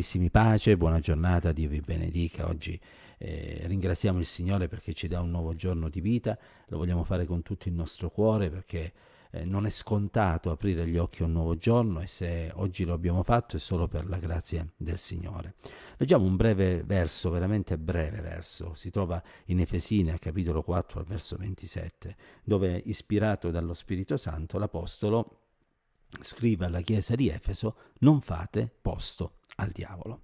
Carissimi pace, buona giornata, Dio vi benedica. Oggi eh, ringraziamo il Signore perché ci dà un nuovo giorno di vita, lo vogliamo fare con tutto il nostro cuore perché eh, non è scontato aprire gli occhi a un nuovo giorno e se oggi lo abbiamo fatto è solo per la grazia del Signore. Leggiamo un breve verso, veramente breve verso, si trova in Efesini al capitolo 4 al verso 27, dove ispirato dallo Spirito Santo l'Apostolo scrive alla Chiesa di Efeso non fate posto al diavolo.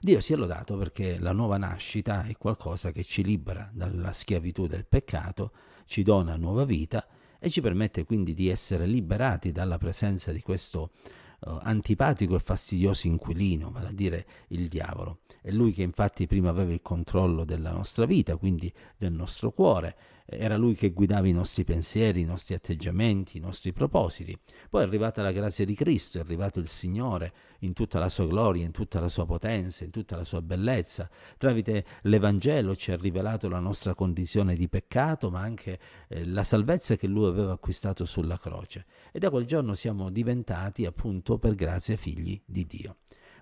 Dio si è lodato perché la nuova nascita è qualcosa che ci libera dalla schiavitù del peccato, ci dona nuova vita e ci permette quindi di essere liberati dalla presenza di questo uh, antipatico e fastidioso inquilino, vale a dire il diavolo. È lui che infatti prima aveva il controllo della nostra vita, quindi del nostro cuore, era lui che guidava i nostri pensieri, i nostri atteggiamenti, i nostri propositi. Poi è arrivata la grazia di Cristo, è arrivato il Signore in tutta la sua gloria, in tutta la sua potenza, in tutta la sua bellezza. Tramite l'Evangelo ci ha rivelato la nostra condizione di peccato, ma anche eh, la salvezza che lui aveva acquistato sulla croce. E da quel giorno siamo diventati appunto per grazia figli di Dio.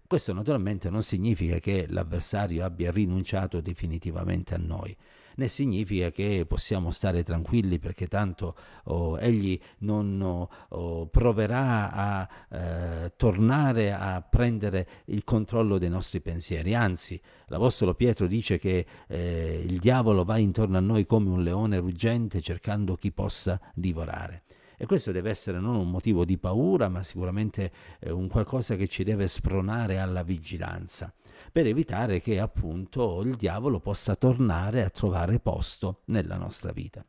Questo naturalmente non significa che l'avversario abbia rinunciato definitivamente a noi né significa che possiamo stare tranquilli perché tanto oh, egli non oh, proverà a eh, tornare a prendere il controllo dei nostri pensieri. Anzi, l'Apostolo Pietro dice che eh, il diavolo va intorno a noi come un leone ruggente cercando chi possa divorare. E questo deve essere non un motivo di paura, ma sicuramente eh, un qualcosa che ci deve spronare alla vigilanza, per evitare che appunto il diavolo possa tornare a trovare posto nella nostra vita.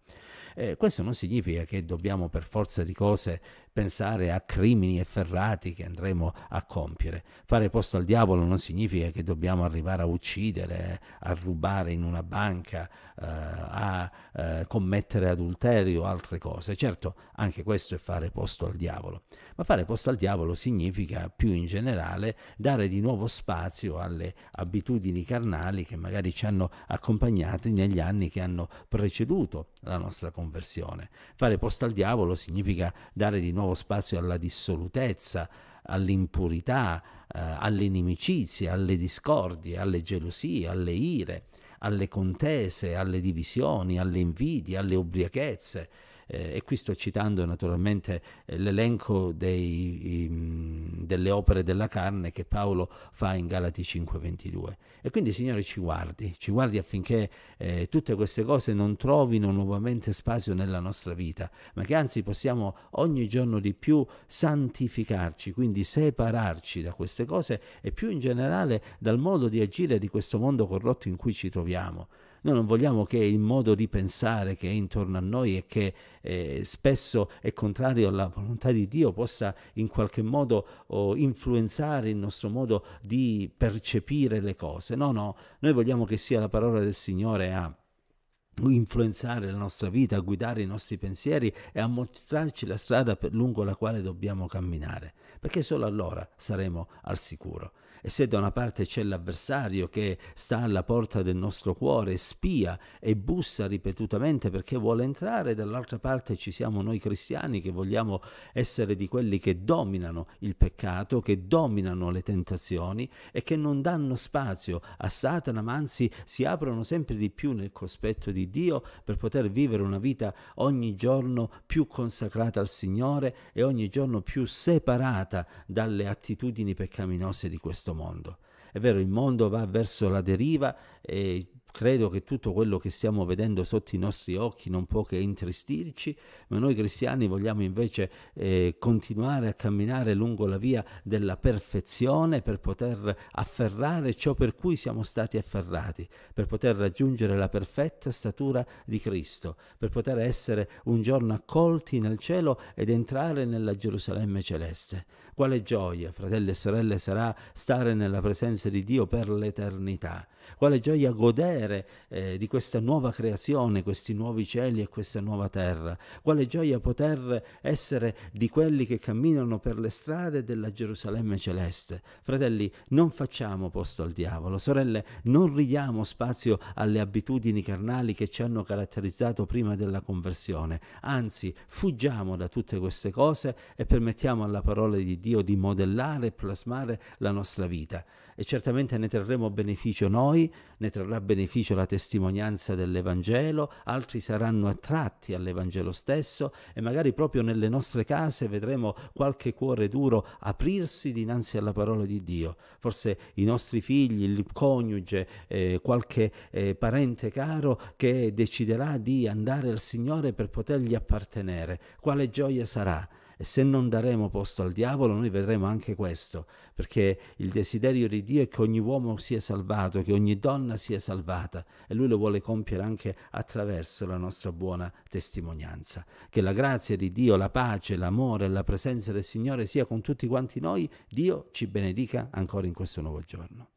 Eh, questo non significa che dobbiamo per forza di cose pensare a crimini efferrati che andremo a compiere. Fare posto al diavolo non significa che dobbiamo arrivare a uccidere, a rubare in una banca, eh, a eh, commettere adulterio o altre cose. Certo, anche questo è fare posto al diavolo, ma fare posto al diavolo significa più in generale dare di nuovo spazio alle abitudini carnali che magari ci hanno accompagnati negli anni che hanno preceduto la nostra conversione. Fare posto al diavolo significa dare di nuovo nuovo spazio alla dissolutezza, all'impurità, eh, alle inimicizie, alle discordie, alle gelosie, alle ire, alle contese, alle divisioni, alle invidie, alle ubriachezze eh, e qui sto citando naturalmente eh, l'elenco dei, um, delle opere della carne che Paolo fa in Galati 5:22. E quindi Signore ci guardi, ci guardi affinché eh, tutte queste cose non trovino nuovamente spazio nella nostra vita, ma che anzi possiamo ogni giorno di più santificarci, quindi separarci da queste cose e più in generale dal modo di agire di questo mondo corrotto in cui ci troviamo. Noi non vogliamo che il modo di pensare che è intorno a noi e che eh, spesso è contrario alla volontà di Dio possa in qualche modo oh, influenzare il nostro modo di percepire le cose. No, no, noi vogliamo che sia la parola del Signore a influenzare la nostra vita, a guidare i nostri pensieri e a mostrarci la strada per, lungo la quale dobbiamo camminare, perché solo allora saremo al sicuro. E se da una parte c'è l'avversario che sta alla porta del nostro cuore, spia e bussa ripetutamente perché vuole entrare, dall'altra parte ci siamo noi cristiani che vogliamo essere di quelli che dominano il peccato, che dominano le tentazioni e che non danno spazio a Satana, ma anzi si aprono sempre di più nel cospetto di Dio per poter vivere una vita ogni giorno più consacrata al Signore e ogni giorno più separata dalle attitudini peccaminose di questo mondo. È vero, il mondo va verso la deriva e credo che tutto quello che stiamo vedendo sotto i nostri occhi non può che intristirci, ma noi cristiani vogliamo invece eh, continuare a camminare lungo la via della perfezione per poter afferrare ciò per cui siamo stati afferrati, per poter raggiungere la perfetta statura di Cristo, per poter essere un giorno accolti nel cielo ed entrare nella Gerusalemme celeste. Quale gioia, fratelli e sorelle, sarà stare nella presenza di Dio per l'eternità. Quale gioia godere godere eh, di questa nuova creazione, questi nuovi cieli e questa nuova terra. Quale gioia poter essere di quelli che camminano per le strade della Gerusalemme celeste. Fratelli, non facciamo posto al diavolo, sorelle, non ridiamo spazio alle abitudini carnali che ci hanno caratterizzato prima della conversione, anzi fuggiamo da tutte queste cose e permettiamo alla parola di Dio di modellare e plasmare la nostra vita e certamente ne trarremo beneficio noi, ne trarrà beneficio la testimonianza dell'Evangelo, altri saranno attratti all'Evangelo stesso e magari proprio nelle nostre case vedremo qualche cuore duro aprirsi dinanzi alla parola di Dio. Forse i nostri figli, il coniuge, eh, qualche eh, parente caro che deciderà di andare al Signore per potergli appartenere. Quale gioia sarà? E se non daremo posto al diavolo, noi vedremo anche questo, perché il desiderio di Dio è che ogni uomo sia salvato, che ogni donna sia salvata e lui lo vuole compiere anche attraverso la nostra buona testimonianza. Che la grazia di Dio, la pace, l'amore e la presenza del Signore sia con tutti quanti noi. Dio ci benedica ancora in questo nuovo giorno.